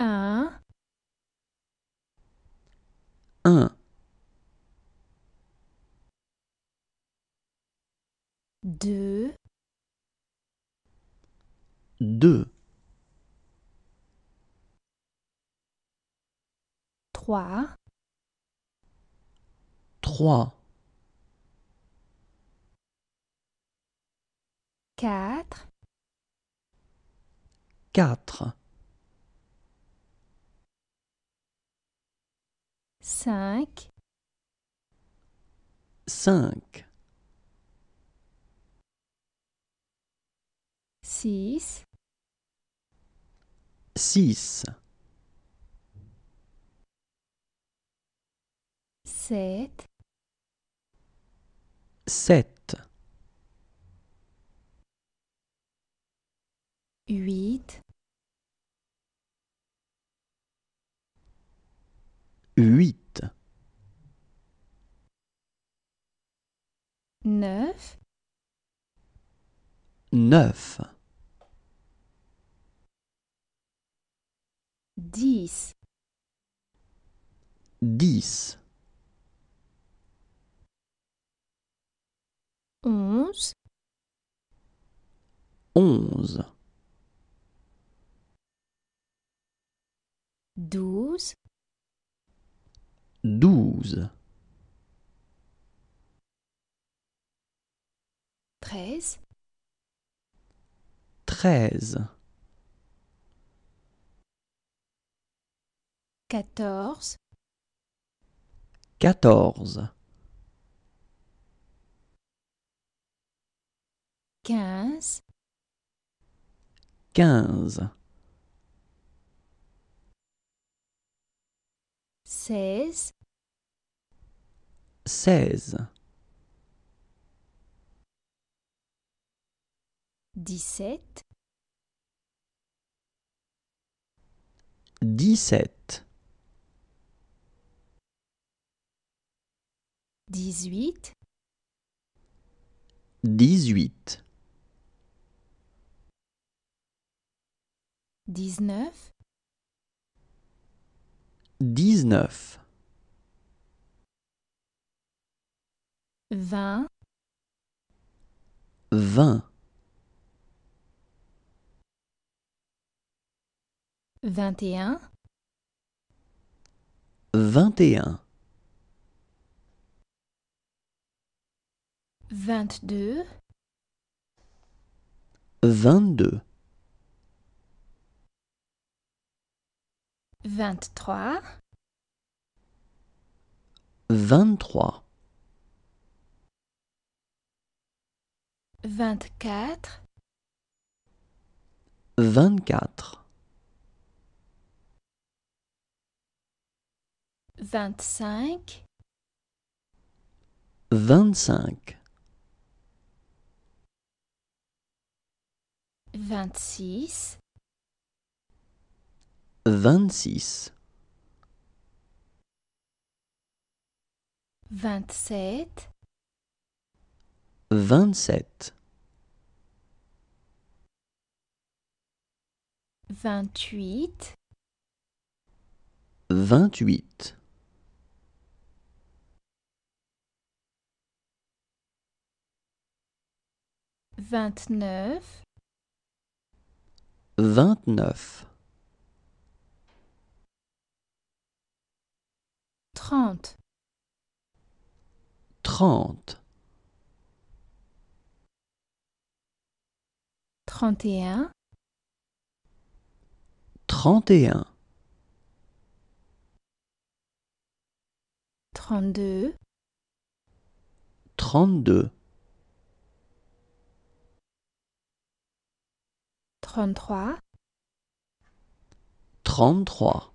Un. Un. Deux. Deux. Trois. Trois. Quatre. Quatre. cinq, cinq, six, six, sept, sept, huit, 8 9 9 10 10 11 11 12 12 13 13 14 14 15 15 seize, seize, dix-sept, dix-sept, dix-huit, dix-huit, dix-neuf, 19 20 20 21 21 22 22 vingt-trois, vingt-trois, vingt-quatre, vingt-quatre, vingt-cinq, vingt-cinq, vingt-six, vingt-six, vingt-sept, vingt-sept, vingt-huit, vingt-huit. Vingt-neuf. Vingt-neuf. trente. Trente. et un. Trente et un. Trente-deux. Trente-deux. Trente-trois. Trente-trois.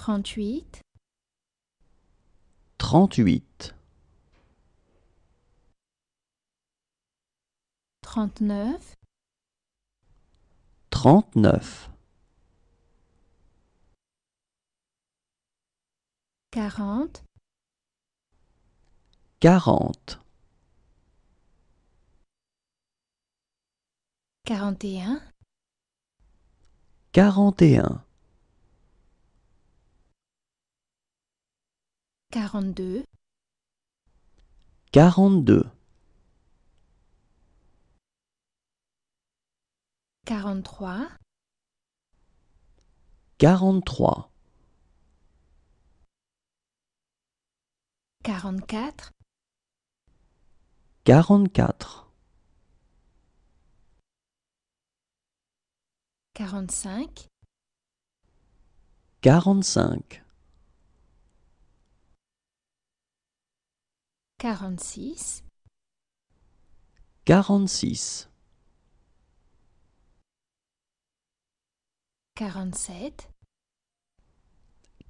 38 38 39 39 40 40 41 41 42, 42, 43, 43, 44, 44, 45, 45. quarante-six, quarante-six, quarante-sept,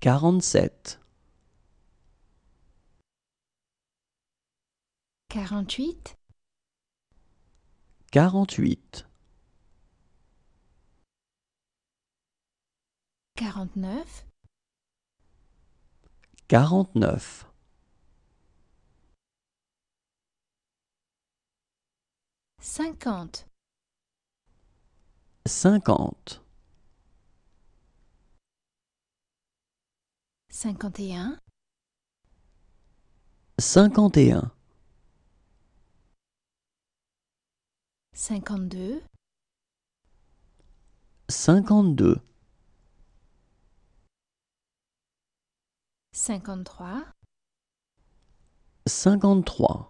quarante-sept, quarante-huit, quarante-huit, quarante-neuf, quarante-neuf. 50 50 51 51 52 52 53 53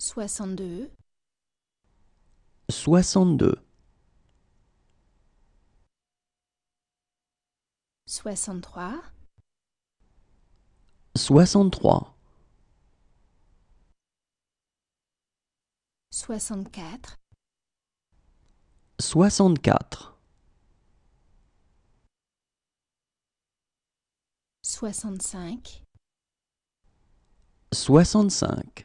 62, 62, 63, 63, 64, 64, 65, 65.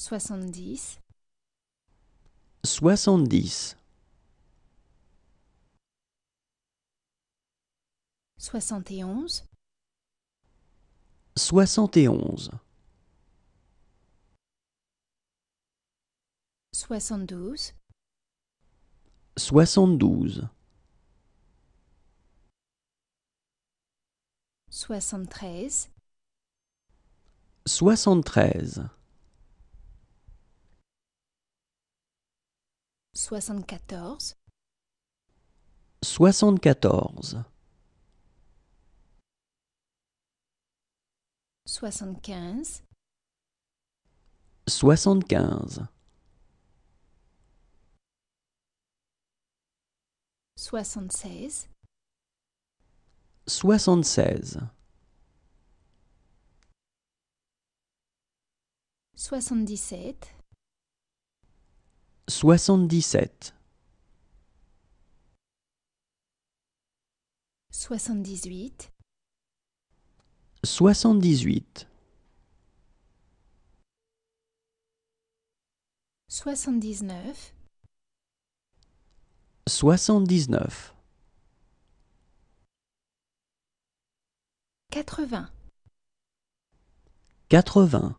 soixante-dix, soixante-dix, soixante et onze, soixante et onze, soixante-douze, soixante-douze, soixante-treize, soixante-treize. soixante-quatorze, soixante-quatorze, soixante-quinze, soixante-quinze, soixante-seize, soixante-seize, soixante-dix-sept Soixante-dix-sept. Soixante-dix-huit. Soixante-dix-huit. Soixante-dix-neuf. Soixante-dix-neuf. neuf quatre vingt quatre vingt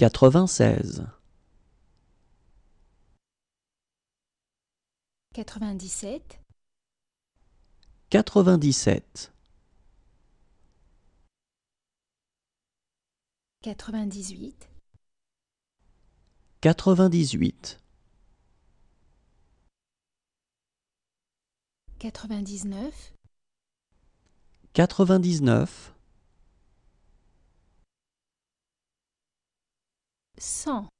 96 97 97 98 98 99 99 cent.